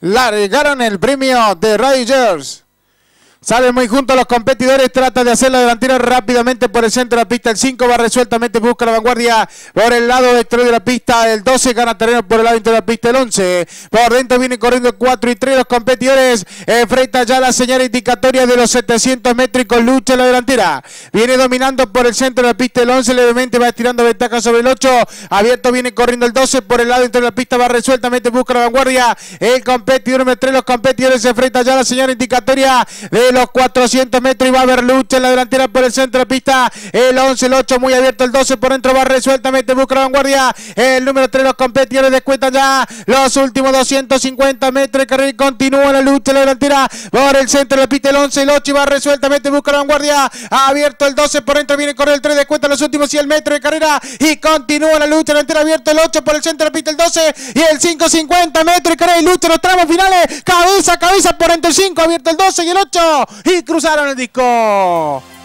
largaron el premio de Rogers. Salen muy juntos los competidores, trata de hacer la delantera rápidamente por el centro de la pista. El 5 va resueltamente, busca la vanguardia por el lado exterior de la pista. El 12 gana terreno por el lado interior de la pista. El 11 por dentro viene corriendo el 4 y 3 los competidores. Enfrenta eh, ya la señal indicatoria de los 700 métricos. Lucha la delantera. Viene dominando por el centro de la pista. El 11 levemente va estirando ventaja sobre el 8. Abierto viene corriendo el 12 por el lado interior de la pista. Va resueltamente, busca la vanguardia. El competidor entre los competidores. Enfrenta ya la señal indicatoria de los 400 metros y va a haber lucha en la delantera por el centro de pista. El 11, el 8, muy abierto. El 12 por dentro va resueltamente. Busca la vanguardia. El número 3, los competidores descuentan ya los últimos 250 metros. De carrera Y continúa la lucha en la delantera por el centro de la pista. El 11, el 8 y va resueltamente. Busca la vanguardia. Abierto el 12 por dentro. Viene con el 3, descuenta los últimos 100 metros de carrera y continúa la lucha En la delantera. Abierto el 8 por el centro de la pista. El 12 y el 5, 50 metros. carrera Y lucha los tramos finales. Cabeza, cabeza por entre 5. Abierto el 12 y el 8. Dico, incruzarono Dico.